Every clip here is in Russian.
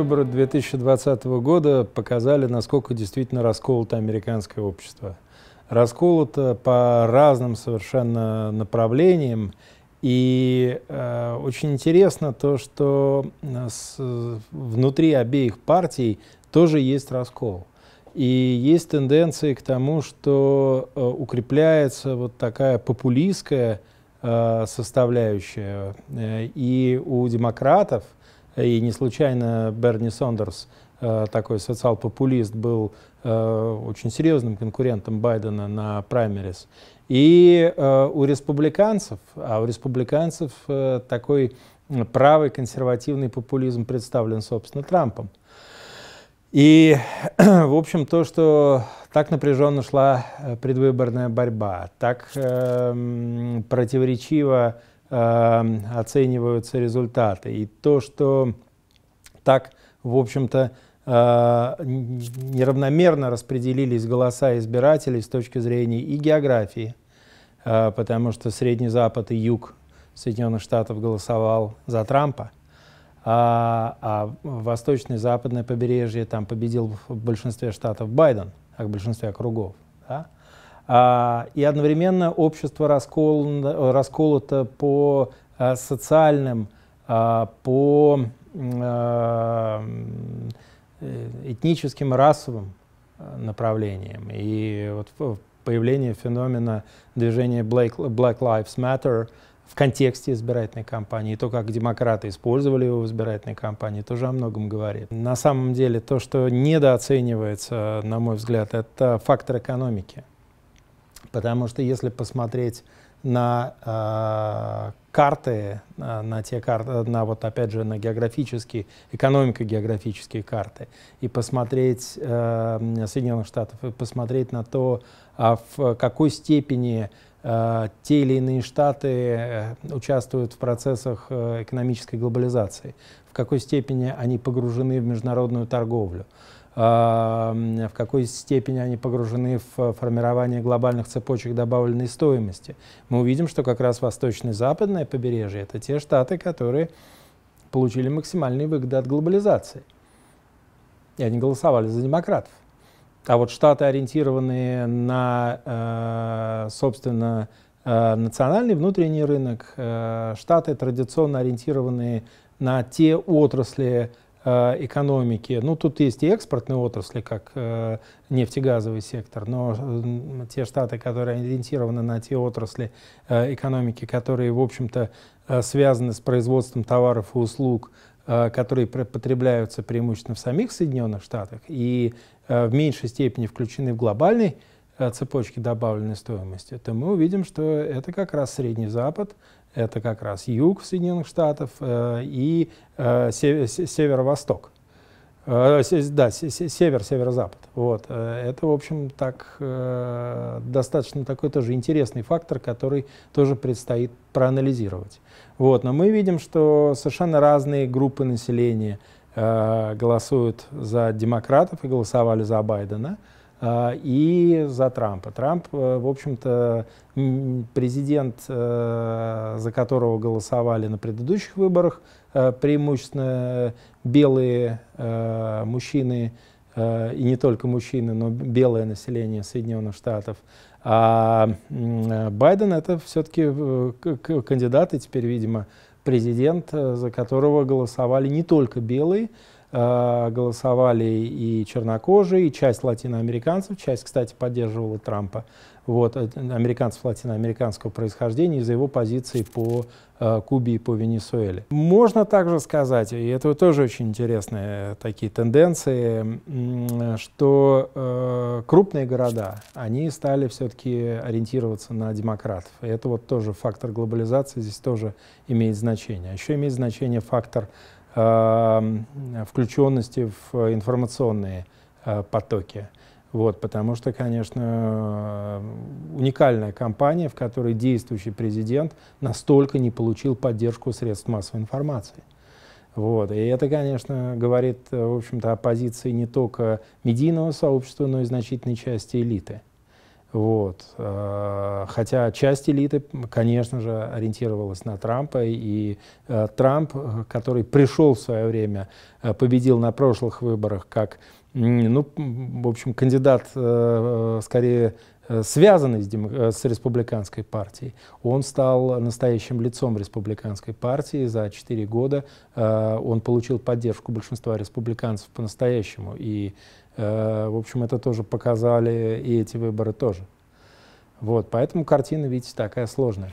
выборы 2020 года показали, насколько действительно расколото американское общество. Расколото по разным совершенно направлениям. И э, очень интересно то, что э, с, внутри обеих партий тоже есть раскол. И есть тенденции к тому, что э, укрепляется вот такая популистская э, составляющая. Э, и у демократов – и не случайно Берни Сондерс, э, такой социал-популист, был э, очень серьезным конкурентом Байдена на праймерис. И э, у республиканцев, а у республиканцев такой правый консервативный популизм представлен, собственно, Трампом. И, в общем, то, что так напряженно шла предвыборная борьба, так э, противоречиво Эм, оцениваются результаты. И то, что так, в общем-то, э, неравномерно распределились голоса избирателей с точки зрения и географии, э, потому что Средний Запад и Юг Соединенных Штатов голосовал за Трампа, а, а восточное западное побережье там победил в большинстве штатов Байден, а в большинстве округов. Да? А, и одновременно общество расколото, расколото по э, социальным, а, по э, э, этническим расовым направлениям. И вот появление феномена движения Black, Black Lives Matter в контексте избирательной кампании, то, как демократы использовали его в избирательной кампании, тоже о многом говорит. На самом деле, то, что недооценивается, на мой взгляд, это фактор экономики. Потому что если посмотреть на э, карты, на, на те карты, э, на вот опять же на географические, экономико-географические карты, и посмотреть э, Соединенных Штатов, и посмотреть на то, а в какой степени э, те или иные штаты э, участвуют в процессах э, экономической глобализации, в какой степени они погружены в международную торговлю в какой степени они погружены в э, формирование глобальных цепочек добавленной стоимости. Мы увидим, что как раз восточно западное побережье – это те штаты, которые получили максимальные выгоды от глобализации. И они голосовали за демократов. А вот штаты, ориентированные на, э, собственно, э, национальный внутренний рынок, штаты, традиционно ориентированные на те отрасли Э, экономики. Ну, тут есть и экспортные отрасли, как э, нефтегазовый сектор, но э, те штаты, которые ориентированы на те отрасли э, экономики, которые, в общем-то, э, связаны с производством товаров и услуг, э, которые потребляются преимущественно в самих Соединенных Штатах и в меньшей степени включены в глобальный цепочки добавленной стоимости, то мы увидим, что это как раз Средний Запад, это как раз юг Соединенных Штатов э, и э, северо-восток. Э, да, север, северо-запад. Вот. Это, в общем, так, достаточно такой тоже интересный фактор, который тоже предстоит проанализировать. Вот. Но мы видим, что совершенно разные группы населения голосуют за демократов и голосовали за Байдена. А, и за Трампа. Трамп, э, в общем-то, президент, э, за которого голосовали на предыдущих выборах, э, преимущественно белые мужчины, и не только мужчины, но белое население Соединенных Штатов. А Байден это все-таки кандидат и теперь, видимо, президент, за которого голосовали не только белые, Э, голосовали и чернокожие, и часть латиноамериканцев, часть, кстати, поддерживала Трампа, вот, э, американцев латиноамериканского происхождения из-за его позиции по э, Кубе и по Венесуэле. Можно также сказать, и это тоже очень интересные такие тенденции, что крупные города, они стали все-таки ориентироваться на демократов. И это вот тоже фактор глобализации здесь тоже имеет значение. А еще имеет значение фактор Эм, включенности в информационные э, потоки. Вот, потому что, конечно, э, уникальная компания, в которой действующий президент настолько не получил поддержку средств массовой информации. Вот. И это, конечно, говорит, э, в общем-то, о позиции не только медийного сообщества, но и значительной части элиты. Вот. А, хотя часть элиты, конечно же, ориентировалась на Трампа, и э, Трамп, э, который пришел в свое время, э, победил на прошлых выборах как, ну, в общем, кандидат скорее связанный с, дем... с республиканской партией. Он стал настоящим лицом республиканской партии. За четыре года он получил поддержку большинства республиканцев по-настоящему. И Э, в общем, это тоже показали и эти выборы тоже. Вот, поэтому картина, видите, такая сложная.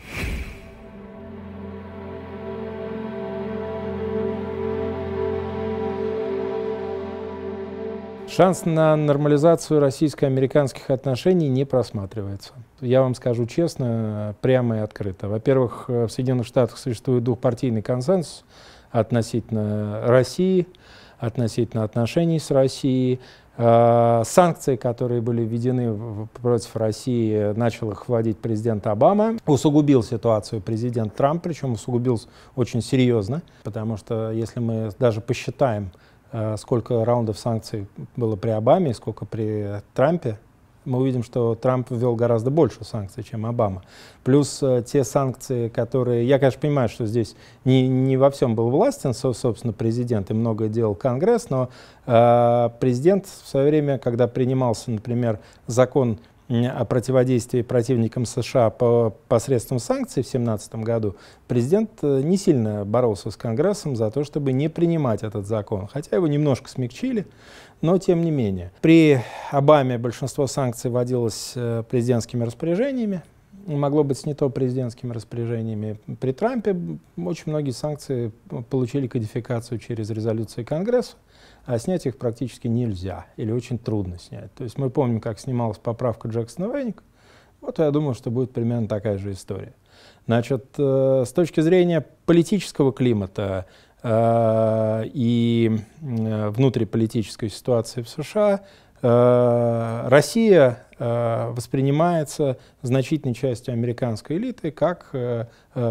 Шанс на нормализацию российско-американских отношений не просматривается. Я вам скажу честно, прямо и открыто. Во-первых, э, в Соединенных Штатах существует двухпартийный консенсус относительно России относительно отношений с Россией. А, санкции, которые были введены против России, начал их вводить президент Обама. Усугубил ситуацию президент Трамп, причем усугубил очень серьезно, потому что если мы даже посчитаем, а, сколько раундов санкций было при Обаме, сколько при Трампе, мы увидим, что Трамп ввел гораздо больше санкций, чем Обама. Плюс э, те санкции, которые... Я, конечно, понимаю, что здесь не, не во всем был властен, собственно, президент, и многое делал Конгресс, но э, президент в свое время, когда принимался, например, закон о противодействии противникам США по, посредством санкций в 2017 году, президент э, не сильно боролся с Конгрессом за то, чтобы не принимать этот закон. Хотя его немножко смягчили но тем не менее. При Обаме большинство санкций вводилось э, президентскими распоряжениями, могло быть снято президентскими распоряжениями. При Трампе очень многие санкции получили кодификацию через резолюции Конгресса, а снять их практически нельзя или очень трудно снять. То есть мы помним, как снималась поправка Джексона Вейника, вот я думаю, что будет примерно такая же история. Значит, э, с точки зрения политического климата, Э, и э, внутриполитической ситуации в США, э, Россия воспринимается значительной частью американской элиты как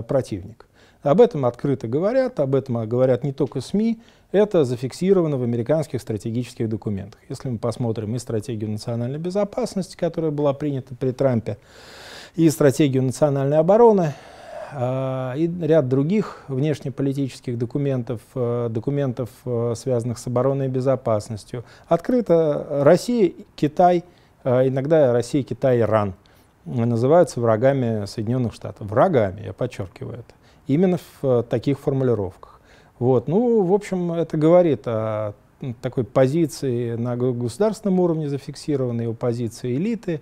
противник. Об этом открыто говорят, об этом говорят не только СМИ, это зафиксировано в американских стратегических документах. Если мы посмотрим и стратегию национальной безопасности, которая была принята при Трампе, и стратегию национальной обороны, а, и ряд других внешнеполитических документов, э, документов, э, связанных с обороной и безопасностью. Открыто Россия, Китай, э, иногда Россия, Китай, Иран называются врагами Соединенных Штатов. Врагами, я подчеркиваю это. Именно в таких формулировках. Вот. Ну, в общем, это говорит о такой позиции на государственном уровне зафиксированной, у позиции элиты,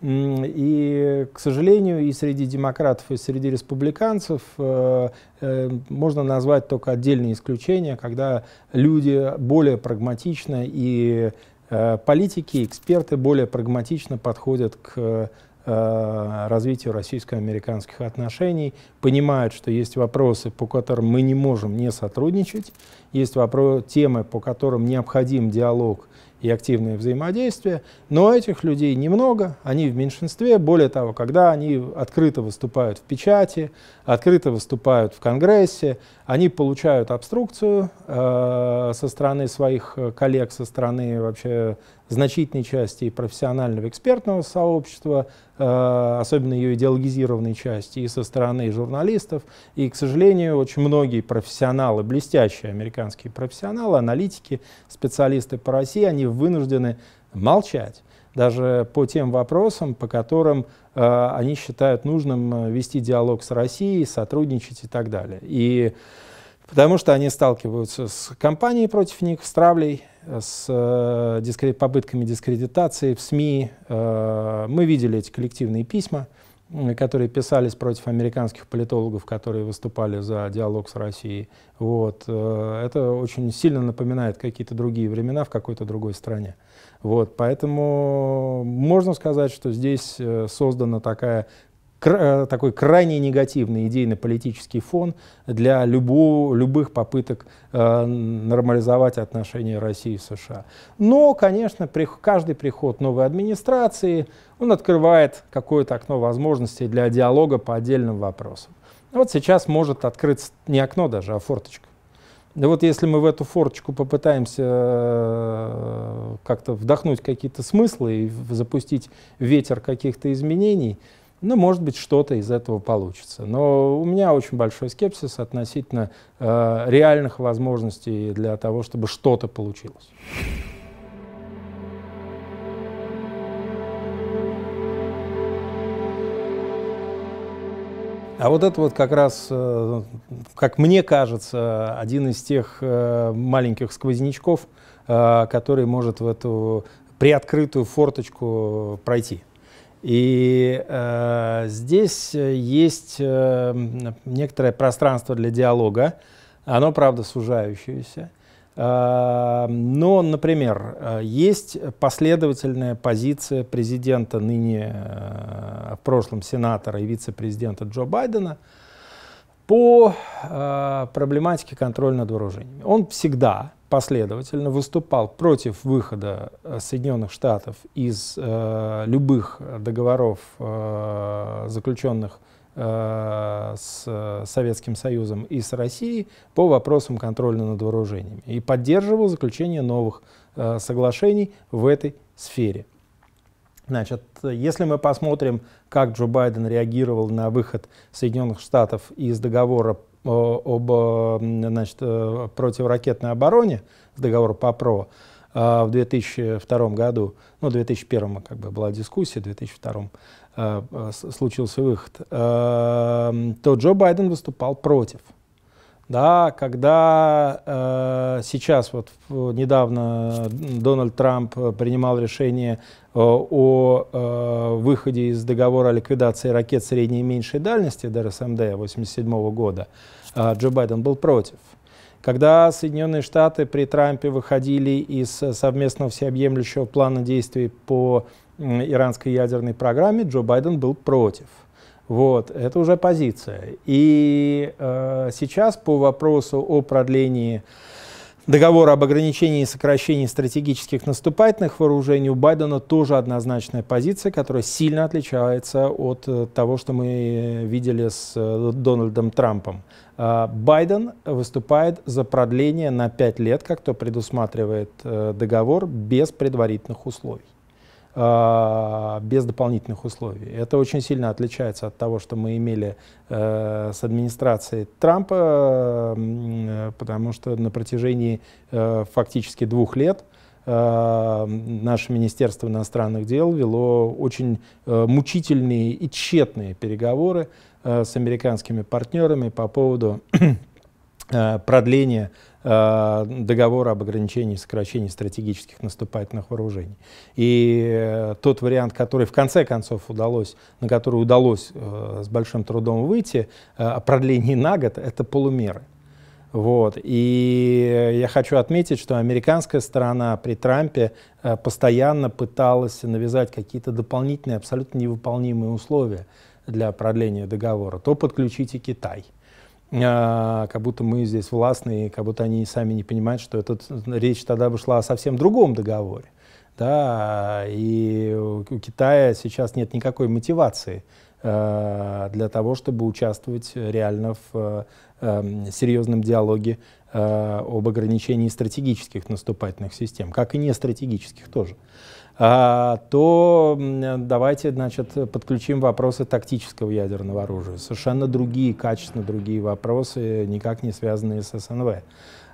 и, к сожалению, и среди демократов, и среди республиканцев э, э, можно назвать только отдельные исключения, когда люди более прагматично и э, политики, эксперты более прагматично подходят к развитию российско-американских отношений, понимают, что есть вопросы, по которым мы не можем не сотрудничать, есть вопро- темы, по которым необходим диалог и активное взаимодействие, но этих людей немного, они в меньшинстве, более того, когда они открыто выступают в печати, открыто выступают в Конгрессе, они получают обструкцию э, со стороны своих э, коллег, со стороны вообще значительной части профессионального экспертного сообщества, э, особенно ее идеологизированной части, и со стороны журналистов. И, к сожалению, очень многие профессионалы, блестящие американские профессионалы, аналитики, специалисты по России, они вынуждены молчать даже по тем вопросам, по которым э, они считают нужным э, вести диалог с Россией, сотрудничать и так далее. И потому что они сталкиваются с компанией против них, с травлей, с э, дискред... попытками дискредитации в СМИ. Э, мы видели эти коллективные письма, которые писались против американских политологов, которые выступали за диалог с Россией. Вот. Э, это очень сильно напоминает какие-то другие времена в какой-то другой стране. Вот, поэтому можно сказать, что здесь э, создана такая э, такой крайне негативный идейно-политический фон для любого, любых попыток э, нормализовать отношения России и США. Но, конечно, при, каждый приход новой администрации, он открывает какое-то окно возможностей для диалога по отдельным вопросам. Вот сейчас может открыться не окно даже, а форточка. Да вот если мы в эту форочку попытаемся э, как-то вдохнуть какие-то смыслы и запустить ветер каких-то изменений, ну, может быть, что-то из этого получится. Но у меня очень большой скепсис относительно э, реальных возможностей для того, чтобы что-то получилось. А вот это вот как раз, э, как мне кажется, один из тех э, маленьких сквознячков, э, который может в эту приоткрытую форточку пройти. И э, здесь есть э, некоторое пространство для диалога, оно, правда, сужающееся. Эм, но, например, э, есть последовательная позиция президента ныне, э, в прошлом сенатора и вице-президента Джо Байдена по э, проблематике контроля над вооружениями. Он всегда последовательно выступал против выхода Соединенных Штатов из любых договоров, э, заключенных Э, с Советским Союзом и с Россией по вопросам контроля над вооружениями и поддерживал заключение новых э, соглашений в этой сфере. Значит, если мы посмотрим, как Джо Байден реагировал на выход Соединенных Штатов из договора э, об значит, противоракетной обороне, с договора по ПРО, в 2002 году, ну, в 2001 как бы была дискуссия, в 2002 Э, э, случился выход, эм, то Джо Байден выступал против. Да, когда э, сейчас вот э, недавно Дональд Трамп принимал решение э, о выходе из договора о ликвидации ракет средней и меньшей дальности ДРСМД 1987 года, э, Джо Байден был против. Когда Соединенные Штаты при Трампе выходили из э, совместного всеобъемлющего плана действий по иранской ядерной программе, Джо Байден был против. Вот, это уже позиция. И э, сейчас по вопросу о продлении э, договора об ограничении и сокращении стратегических наступательных вооружений у Байдена тоже однозначная позиция, которая сильно отличается от э, того, что мы э, видели с э, Дональдом Трампом. А, Байден выступает за продление на пять лет, как то предусматривает договор, без предварительных условий. А, без дополнительных условий. Это очень сильно отличается от того, что мы имели э, с администрацией Трампа, э, потому что на протяжении э, фактически двух лет наше Министерство иностранных дел вело очень мучительные и тщетные переговоры с американскими партнерами по поводу продления Э, договор об ограничении и сокращении стратегических наступательных вооружений. И э, тот вариант, который в конце концов удалось, на который удалось э, с большим трудом выйти, о продлении на год, это полумеры. Вот. И я хочу отметить, что американская сторона при Трампе постоянно пыталась навязать какие-то дополнительные, абсолютно невыполнимые условия для продления договора. То подключите Китай – а, как будто мы здесь властные, как будто они сами не понимают, что этот, речь тогда бы шла о совсем другом договоре. Да, и у Китая сейчас нет никакой мотивации э, для того, чтобы участвовать реально в э, серьезном диалоге э, об ограничении стратегических наступательных систем, как и нестратегических стратегических тоже. А, то давайте значит, подключим вопросы тактического ядерного оружия. Совершенно другие, качественно другие вопросы, никак не связанные с СНВ.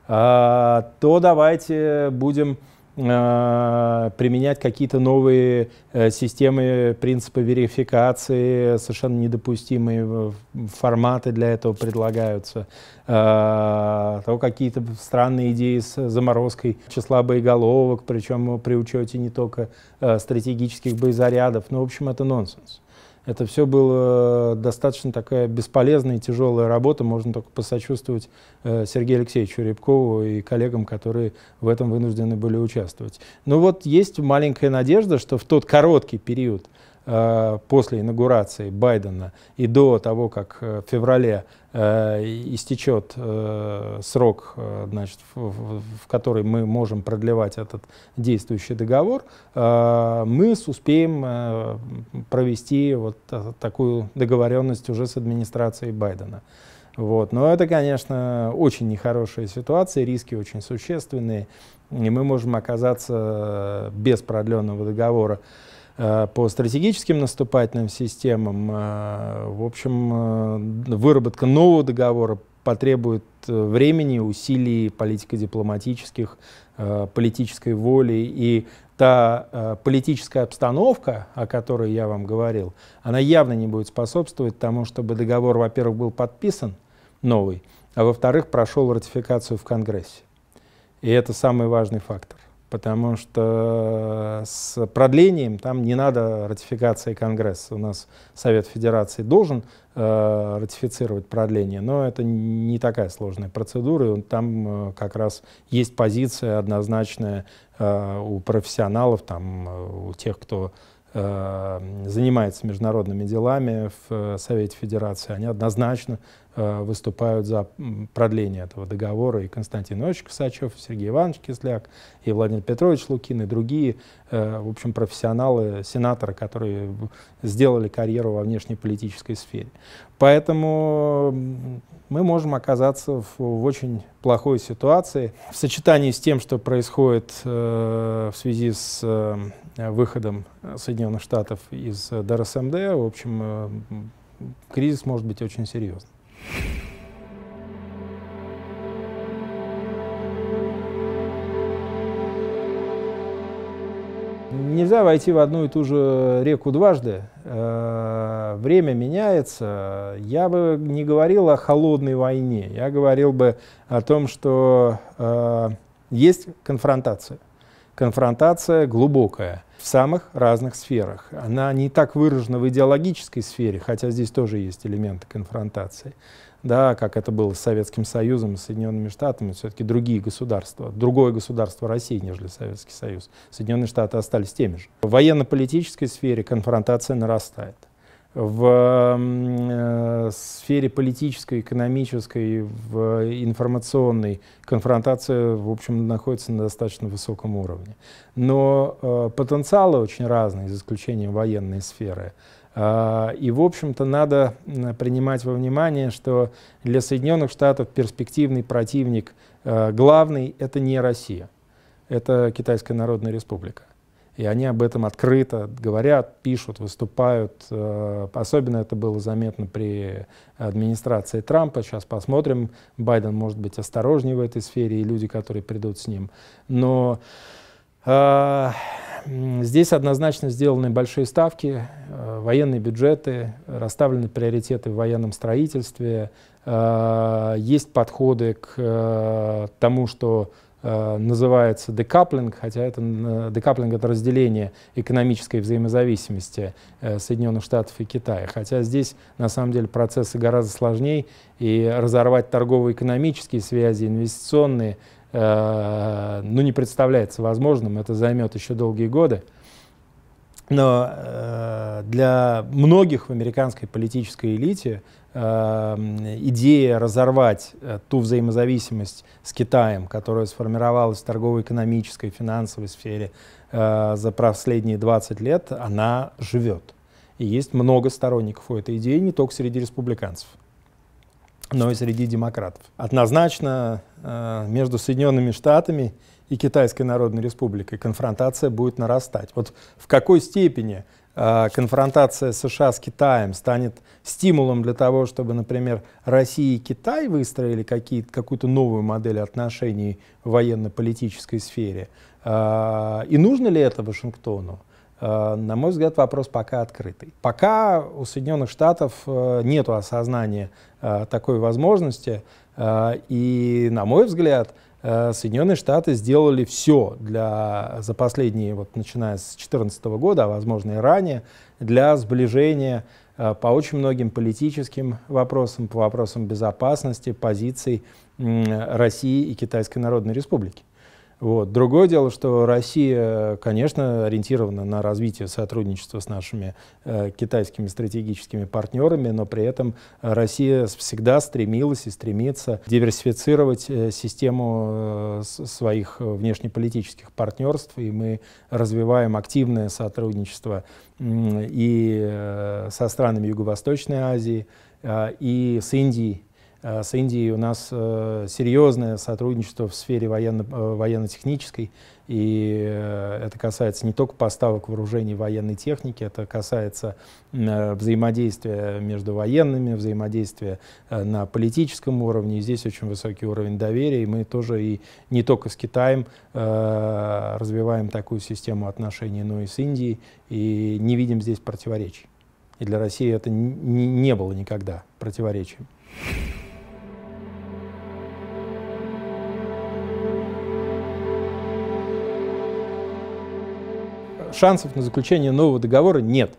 А, то давайте будем Э, применять какие-то новые э, системы, принципы верификации, совершенно недопустимые форматы для этого предлагаются, э, то какие-то странные идеи с заморозкой числа боеголовок, причем при учете не только стратегических боезарядов. Ну, в общем, это нонсенс. Это все было э, достаточно такая бесполезная и тяжелая работа. Можно только посочувствовать э, Сергею Алексеевичу Рябкову и коллегам, которые в этом вынуждены были участвовать. Но ну вот есть маленькая надежда, что в тот короткий период Э, после инаугурации Байдена и до того, как э, в феврале э, истечет срок, значит, в, в который мы можем продлевать этот действующий договор, мы успеем провести вот такую договоренность уже с администрацией Байдена. Вот. Но это, конечно, очень нехорошая ситуация, риски очень существенные, и мы можем оказаться без продленного договора Э, по стратегическим наступательным системам. Э, в общем, э, выработка нового договора потребует времени, усилий политико-дипломатических, политической воли. И та политическая обстановка, о которой я вам говорил, она явно не будет способствовать тому, чтобы договор, во-первых, был подписан новый, а во-вторых, прошел ратификацию в Конгрессе. И это самый важный фактор потому что с продлением там не надо ратификации Конгресса. У нас Совет Федерации должен э, ратифицировать продление, но это не такая сложная процедура, и там э, как раз есть позиция однозначная э, у профессионалов, там, э, у тех, кто э, занимается международными делами в э, Совете Федерации, они однозначно Э, выступают за продление этого договора. И Константин Иосифович Косачев, Сергей Иванович Кисляк, и Владимир Петрович Лукин, и другие, э, в общем, профессионалы, сенаторы, которые сделали карьеру во внешней политической сфере. Поэтому мы можем оказаться в, в очень плохой ситуации в сочетании с тем, что происходит э, в связи с э, выходом Соединенных Штатов из э, ДРСМД. В общем, э, кризис может быть очень серьезным. Нельзя войти в одну и ту же реку дважды. Э, время меняется. Я бы не говорил о холодной войне. Я говорил бы о том, что э, есть конфронтация конфронтация глубокая в самых разных сферах. Она не так выражена в идеологической сфере, хотя здесь тоже есть элементы конфронтации. Да, как это было с Советским Союзом и Соединенными Штатами, все-таки другие государства, другое государство России, нежели Советский Союз. Соединенные Штаты остались теми же. В военно-политической сфере конфронтация нарастает в э, сфере политической, экономической, в информационной конфронтация, в общем, находится на достаточно высоком уровне. Но э, потенциалы очень разные, за исключением военной сферы. Э, и, в общем-то, надо принимать во внимание, что для Соединенных Штатов перспективный противник э, главный — это не Россия, это Китайская Народная Республика. И они об этом открыто говорят, пишут, выступают. Э, особенно это было заметно при администрации Трампа. Сейчас посмотрим. Байден может быть осторожнее в этой сфере и люди, которые придут с ним. Но э, здесь однозначно сделаны большие ставки, э, военные бюджеты, расставлены приоритеты в военном строительстве. Э, есть подходы к э, тому, что Э, называется декаплинг, хотя это э, декаплинг — это разделение экономической взаимозависимости э, Соединенных Штатов и Китая. Хотя здесь, на самом деле, процессы гораздо сложнее, и разорвать торгово-экономические связи, инвестиционные, ну, не представляется возможным, это займет еще долгие годы. Но для многих в американской политической элите Эм, идея разорвать э, ту взаимозависимость с Китаем, которая сформировалась в торгово-экономической, финансовой сфере э, за последние 20 лет, она живет. И есть много сторонников у этой идеи, не только среди республиканцев, но и среди демократов. Однозначно э, между Соединенными Штатами и Китайской Народной Республикой конфронтация будет нарастать. Вот в какой степени а, конфронтация США с Китаем станет стимулом для того, чтобы, например, Россия и Китай выстроили какую-то новую модель отношений в военно-политической сфере. А, и нужно ли это Вашингтону? А, на мой взгляд, вопрос пока открытый. Пока у Соединенных Штатов э, нет осознания э, такой возможности, э, и, на мой взгляд, Э, Соединенные Штаты сделали все для, за последние, вот, начиная с 2014 года, а возможно и ранее, для сближения э, по очень многим политическим вопросам, по вопросам безопасности, позиций России и Китайской Народной Республики. Вот. Другое дело, что Россия, конечно, ориентирована на развитие сотрудничества с нашими э, китайскими стратегическими партнерами, но при этом Россия всегда стремилась и стремится диверсифицировать э, систему э, своих внешнеполитических партнерств, и мы развиваем активное сотрудничество э, и э, со странами Юго-Восточной Азии, э, и с Индией а с Индией у нас э, серьезное сотрудничество в сфере военно- э, военно-технической, и э, это касается не только поставок вооружений военной техники, это касается взаимодействия между военными, взаимодействия на политическом уровне. И здесь очень высокий уровень доверия, и мы тоже и не только с Китаем развиваем такую систему отношений, но и с Индией, и не видим здесь противоречий. И для России это не было никогда противоречием. шансов на заключение нового договора нет.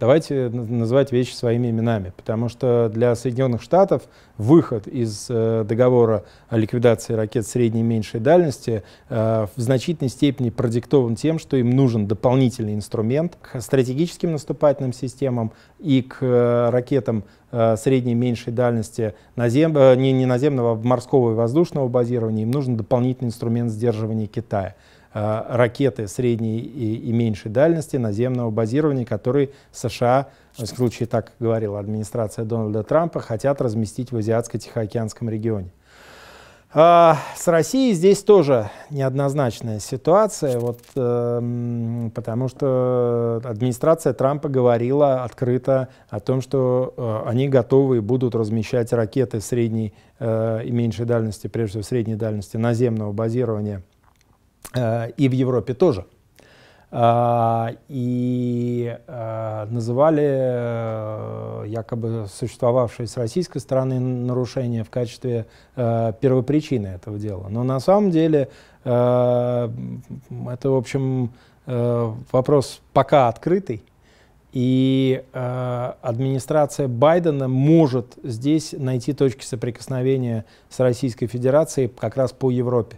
Давайте называть вещи своими именами, потому что для Соединенных Штатов выход из э, договора о ликвидации ракет средней и меньшей дальности э, в значительной степени продиктован тем, что им нужен дополнительный инструмент к стратегическим наступательным системам и к э, ракетам э, средней и меньшей дальности назем, э, не, не наземного, а морского и воздушного базирования, им нужен дополнительный инструмент сдерживания Китая. Э, ракеты средней и, и меньшей дальности наземного базирования, которые США, в случае так говорила администрация Дональда Трампа, хотят разместить в Азиатско-Тихоокеанском регионе. А, с Россией здесь тоже неоднозначная ситуация, вот, э, потому что администрация Трампа говорила открыто о том, что э, они готовы и будут размещать ракеты средней э, и меньшей дальности, прежде всего средней дальности наземного базирования – Э, и в Европе тоже. Э, и э, называли якобы существовавшие с российской стороны нарушения в качестве первопричины этого дела. Но на самом деле это, в общем, вопрос пока открытый. И администрация Байдена может здесь найти точки соприкосновения с Российской Федерацией как раз по Европе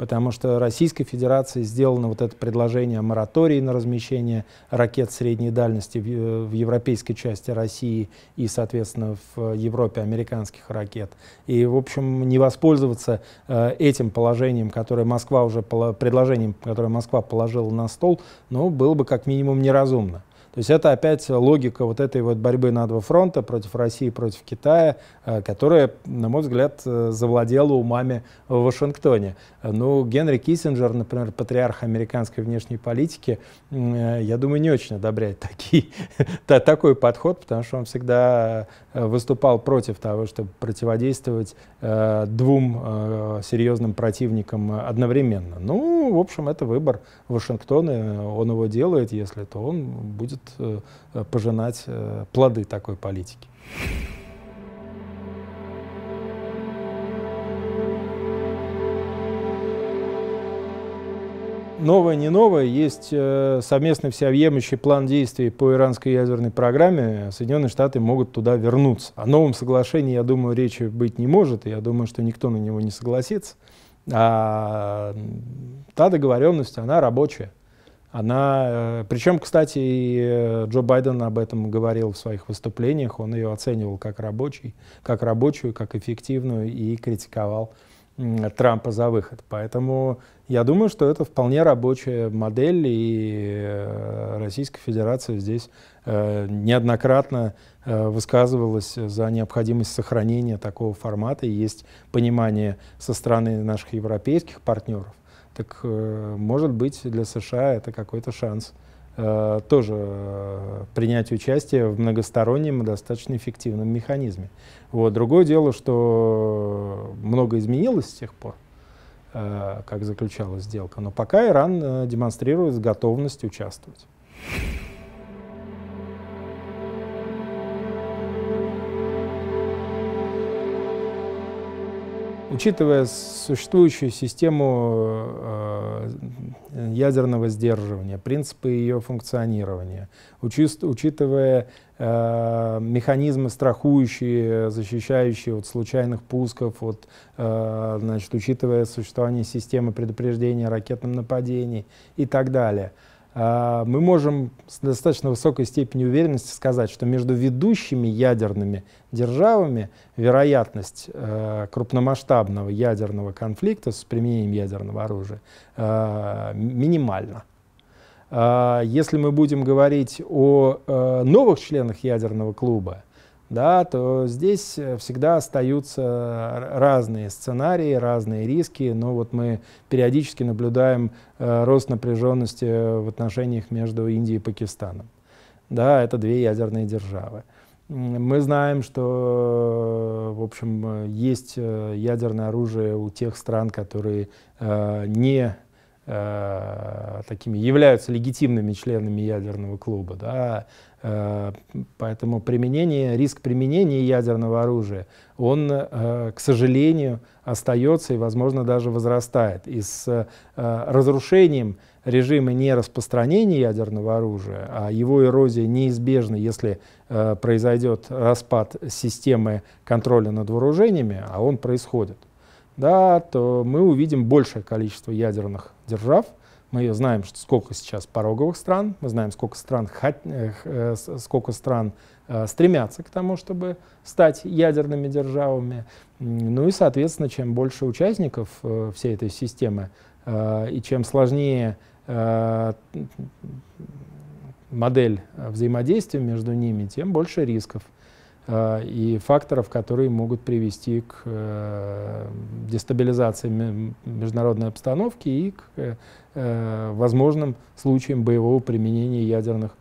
потому что Российской Федерации сделано вот это предложение о моратории на размещение ракет средней дальности в, э, в европейской части России и, соответственно, в Европе американских ракет. И, в общем, не воспользоваться э, этим положением, которое Москва уже предложением, которое Москва положила на стол, ну, было бы как минимум неразумно. То есть это опять логика вот этой вот борьбы на два фронта против России, против Китая, э, которая, на мой взгляд, э, завладела умами в Вашингтоне. Ну, Генри Киссинджер, например, патриарх американской внешней политики, э, я думаю, не очень одобряет такие, такой подход, потому что он всегда выступал против того, чтобы противодействовать двум серьезным противникам одновременно. Ну, в общем, это выбор Вашингтона, он его делает, если то он будет будет э, э, пожинать э, плоды такой политики. новое, не новое, есть совместный всеобъемлющий план действий по иранской ядерной программе. Соединенные Штаты могут туда вернуться. О новом соглашении, я думаю, речи быть не может. я думаю, что никто на него не согласится. А та договоренность, она рабочая. Она, э, причем, кстати, и э, Джо Байден об этом говорил в своих выступлениях, он ее оценивал как рабочий, как рабочую, как эффективную и критиковал Трампа за выход. Поэтому я думаю, что это вполне рабочая модель, и э, Российская Федерация здесь неоднократно высказывалась за необходимость сохранения такого формата, и есть понимание со стороны наших европейских партнеров, так, э, может быть, для США это какой-то шанс э, тоже э, принять участие в многостороннем и достаточно эффективном механизме. Вот. Другое дело, что много изменилось с тех пор, как заключалась сделка, но пока Иран демонстрирует готовность участвовать. учитывая существующую систему э, э, ядерного сдерживания, принципы ее функционирования, учитывая э, механизмы, страхующие, защищающие от случайных пусков, от, значит, учитывая существование системы предупреждения ракетным нападений и так далее – а, мы можем с достаточно высокой степенью уверенности сказать, что между ведущими ядерными державами вероятность э, крупномасштабного ядерного конфликта с применением ядерного оружия э, минимальна. А, если мы будем говорить о э, новых членах ядерного клуба, да, то здесь э, всегда остаются э, разные сценарии, разные риски. Но вот мы периодически наблюдаем э, рост напряженности в отношениях между Индией и Пакистаном. Да, это две ядерные державы. Мы знаем, что, в общем, есть ядерное оружие у тех стран, которые не Э, такими являются легитимными членами ядерного клуба. Да? Э, поэтому применение, риск применения ядерного оружия, он, э, к сожалению, остается и, возможно, даже возрастает. И с разрушением режима нераспространения ядерного оружия, а его эрозия неизбежна, если произойдет распад системы контроля над вооружениями, а он происходит да, то мы увидим большее количество ядерных держав. Мы знаем, что сколько сейчас пороговых стран, мы знаем, сколько стран, э, э, сколько стран э, стремятся к тому, чтобы стать ядерными державами. Ну и, соответственно, чем больше участников всей этой системы и чем сложнее модель взаимодействия между ними, тем больше рисков. Э, и факторов, которые могут привести к э, дестабилизации международной обстановки и к э, возможным случаям боевого применения ядерных,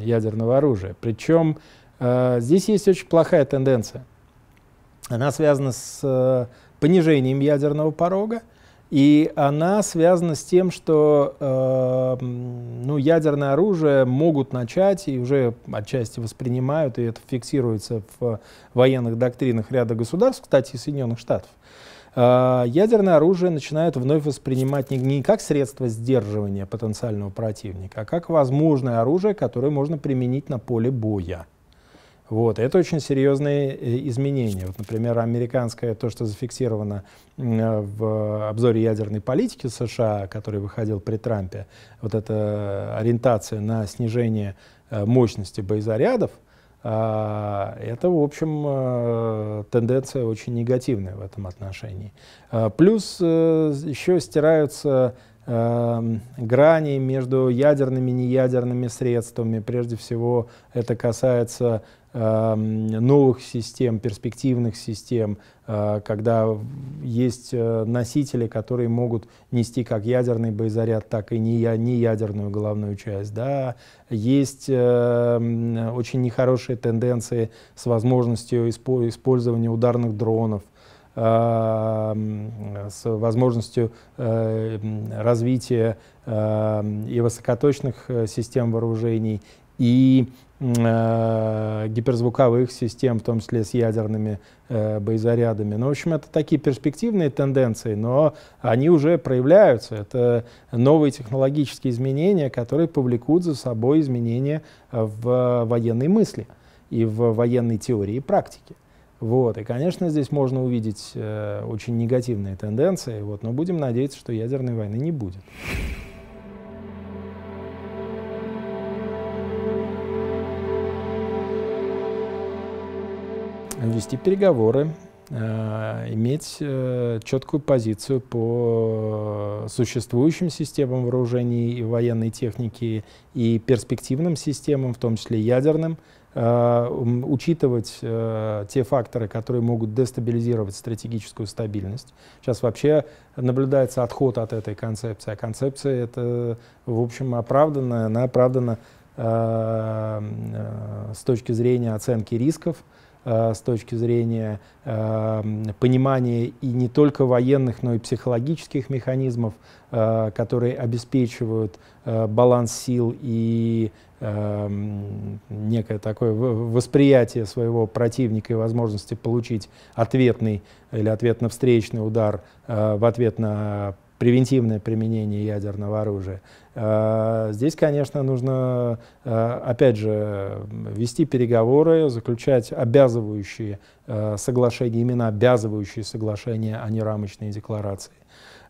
ядерного оружия. Причем здесь есть очень плохая тенденция. Она связана с понижением ядерного порога, и она связана с тем, что э, ну, ядерное оружие могут начать и уже отчасти воспринимают, и это фиксируется в военных доктринах ряда государств, кстати, Соединенных Штатов. Э, ядерное оружие начинают вновь воспринимать не, не как средство сдерживания потенциального противника, а как возможное оружие, которое можно применить на поле боя. Вот. Это очень серьезные э, изменения. Вот, например, американское, то, что зафиксировано э, в обзоре ядерной политики США, который выходил при Трампе, вот эта ориентация на снижение э, мощности боезарядов, а, это, в общем, тенденция очень негативная в этом отношении. А, плюс еще стираются эм, грани между ядерными и неядерными средствами. Прежде всего это касается Эм, новых систем, перспективных систем, э, когда есть э, носители, которые могут нести как ядерный боезаряд, так и не, ядерную головную часть. Да. Есть э, очень нехорошие тенденции с возможностью использования ударных дронов, с возможностью развития и высокоточных систем вооружений, и Э, гиперзвуковых систем, в том числе с ядерными э, боезарядами. Ну, в общем, это такие перспективные тенденции, но они уже проявляются. Это новые технологические изменения, которые повлекут за собой изменения в военной мысли и в военной теории и практике. Вот. И, конечно, здесь можно увидеть э, очень негативные тенденции, вот, но будем надеяться, что ядерной войны не будет. вести переговоры, э, иметь э, четкую позицию по существующим системам вооружений и военной техники и перспективным системам, в том числе ядерным, э, учитывать те факторы, которые могут дестабилизировать стратегическую стабильность. Сейчас вообще наблюдается отход от этой концепции, а концепция это, в общем, оправданная. она оправдана с точки зрения оценки рисков, Э, с точки зрения э, понимания и не только военных, но и психологических механизмов, э, которые обеспечивают баланс сил и некое такое восприятие своего противника и возможности получить ответный или ответно-встречный удар в ответ на превентивное применение ядерного оружия. А, здесь, конечно, нужно, а, опять же, вести переговоры, заключать обязывающие а, соглашения, именно обязывающие соглашения, а не рамочные декларации.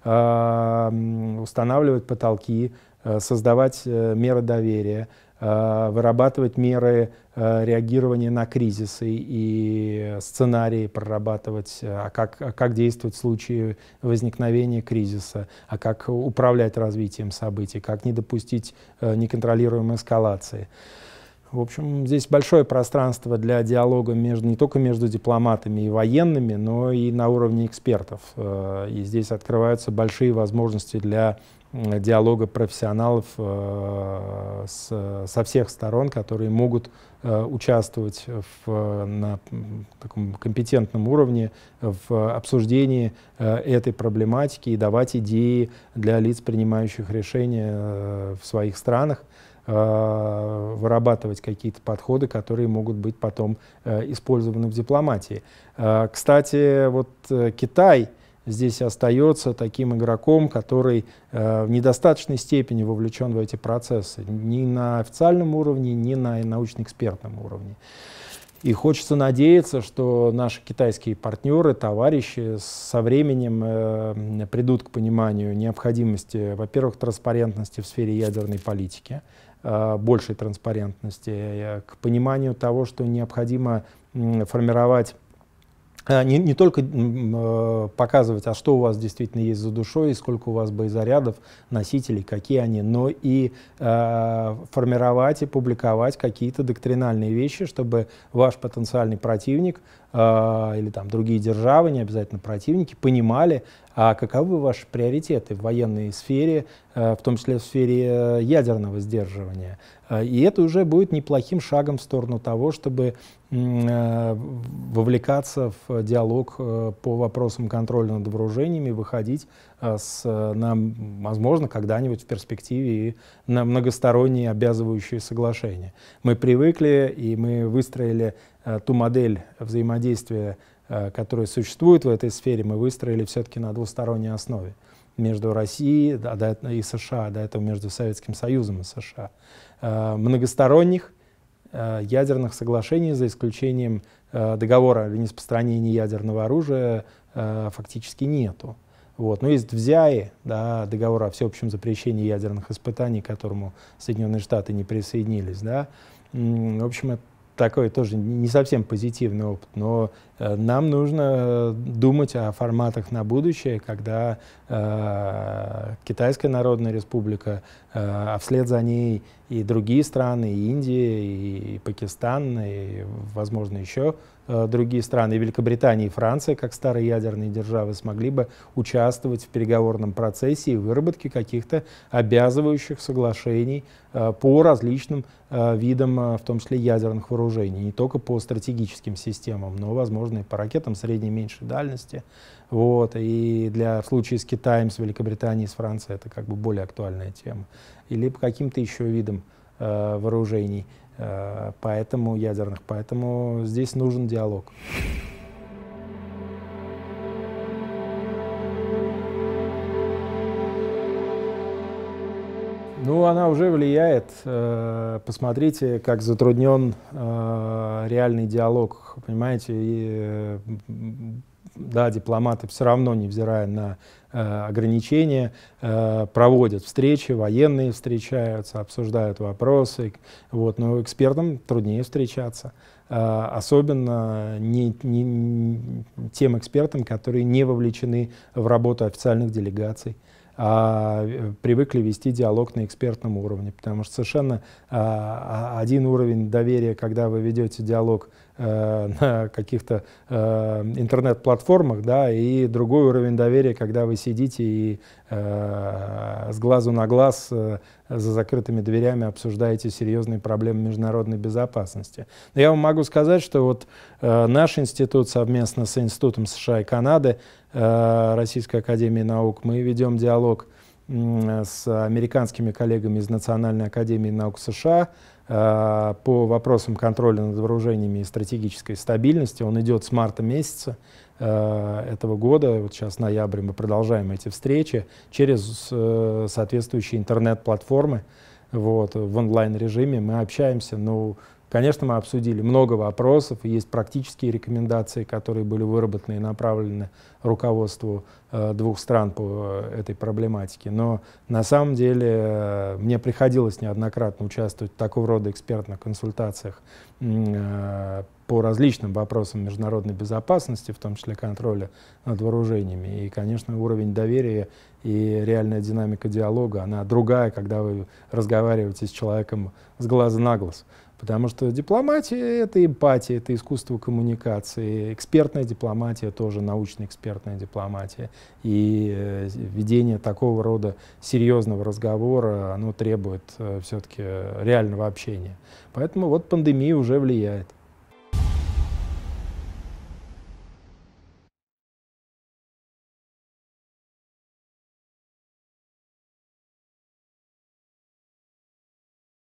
Устанавливать потолки, создавать э, меры доверия, Э, вырабатывать меры э, реагирования на кризисы и сценарии прорабатывать, э, а как, а как действовать в случае возникновения кризиса, а как управлять развитием событий, как не допустить неконтролируемой эскалации. В общем, здесь большое пространство для диалога между, не только между дипломатами и военными, но и на уровне экспертов. И здесь открываются большие возможности для диалога профессионалов э, со всех сторон, которые могут э, участвовать в, на таком компетентном уровне в обсуждении э, этой проблематики и давать идеи для лиц, принимающих решения в своих странах вырабатывать какие-то подходы, которые могут быть потом использованы в дипломатии. Кстати, вот Китай здесь остается таким игроком, который э, в недостаточной степени вовлечен в эти процессы, ни на официальном уровне, ни на научно-экспертном уровне. И хочется надеяться, что наши китайские партнеры, товарищи со временем э, придут к пониманию необходимости, во-первых, транспарентности в сфере ядерной политики, э, большей транспарентности, э, к пониманию того, что необходимо э, формировать а, не, не только э, показывать, а что у вас действительно есть за душой, сколько у вас боезарядов, носителей, какие они, но и э, формировать и публиковать какие-то доктринальные вещи, чтобы ваш потенциальный противник э, или там другие державы, не обязательно противники, понимали, а каковы ваши приоритеты в военной сфере, в том числе в сфере э, ядерного сдерживания. И это уже будет неплохим шагом в сторону того, чтобы Э, вовлекаться в диалог э, по вопросам контроля над вооружениями, выходить э, с, на, возможно, когда-нибудь в перспективе и на многосторонние обязывающие соглашения. Мы привыкли и мы выстроили ту модель взаимодействия, которая существует в этой сфере, мы выстроили все-таки на двусторонней основе между Россией и США, до этого между Советским Союзом и США. Многосторонних Э, ядерных соглашений, за исключением э, договора о нераспространении ядерного оружия, э, фактически нету. Вот. Но ну, есть взяи да, договор о всеобщем запрещении ядерных испытаний, к которому Соединенные Штаты не присоединились. Да. В общем, это такой тоже не совсем позитивный опыт, но э, нам нужно э, думать о форматах на будущее, когда э, Китайская Народная Республика, э, а вслед за ней и другие страны, и Индия, и, и Пакистан, и, возможно, еще Э, другие страны, Великобритания и Франция, как старые ядерные державы, смогли бы участвовать в переговорном процессе и выработке каких-то обязывающих соглашений э, по различным э, видам, в том числе ядерных вооружений, не только по стратегическим системам, но, возможно, и по ракетам средней и меньшей дальности. Вот. И для, в случае с Китаем, с Великобританией, с Францией это как бы более актуальная тема. Или по каким-то еще видам вооружений. Э, поэтому ядерных. Поэтому здесь нужен диалог. Ну, она уже влияет. Э, посмотрите, как затруднен э, реальный диалог. Понимаете, и да, дипломаты все равно, невзирая на э, ограничения, э, проводят встречи, военные встречаются, обсуждают вопросы, вот, но экспертам труднее встречаться э, особенно не, не, тем экспертам, которые не вовлечены в работу официальных делегаций а, привыкли вести диалог на экспертном уровне, потому что совершенно а, а один уровень доверия, когда вы ведете диалог э, на каких-то а, интернет-платформах, да, и другой уровень доверия, когда вы сидите и а, с глазу на глаз а, за закрытыми дверями обсуждаете серьезные проблемы международной безопасности. Но я вам могу сказать, что вот а, наш институт совместно с Институтом США и Канады Э, Российской Академии Наук, мы ведем диалог с американскими коллегами из Национальной Академии Наук США э, по вопросам контроля над вооружениями и стратегической стабильности. Он идет с марта месяца э, этого года, вот сейчас ноябрь, мы продолжаем эти встречи через соответствующие интернет-платформы. Вот, в онлайн-режиме мы общаемся, но ну, Конечно, мы обсудили много вопросов, есть практические рекомендации, которые были выработаны и направлены руководству э, двух стран по э, этой проблематике. Но на самом деле э, мне приходилось неоднократно участвовать в такого рода экспертных консультациях по различным вопросам международной безопасности, в том числе контроля над вооружениями. И, конечно, уровень доверия и реальная динамика диалога, она другая, когда вы разговариваете с человеком с глаза на глаз. Потому что дипломатия — это эмпатия, это искусство коммуникации, экспертная дипломатия тоже научно-экспертная дипломатия. И э, ведение такого рода серьезного разговора, оно требует э, все-таки реального общения. Поэтому вот пандемия уже влияет.